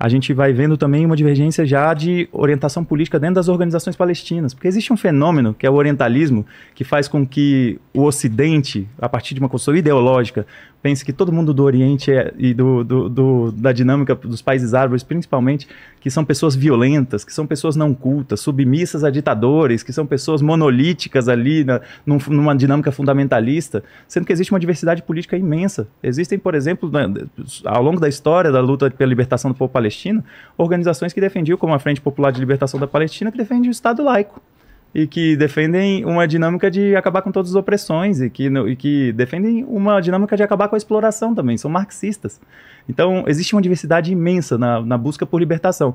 a gente vai vendo também uma divergência já de orientação política dentro das organizações palestinas, porque existe um fenômeno que é o orientalismo, que faz com que o Ocidente, a partir de uma construção ideológica, pense que todo mundo do Oriente é, e do, do, do, da dinâmica dos países árabes, principalmente, que são pessoas violentas, que são pessoas não cultas, submissas a ditadores, que são pessoas monolíticas ali na, numa dinâmica fundamentalista, sendo que existe uma diversidade política imensa. Existem, por exemplo, né, ao longo da história da luta pela libertação do povo palestino, Palestina, organizações que defendiam, como a Frente Popular de Libertação da Palestina, que defende o Estado laico e que defendem uma dinâmica de acabar com todas as opressões e que, e que defendem uma dinâmica de acabar com a exploração também, são marxistas. Então, existe uma diversidade imensa na, na busca por libertação.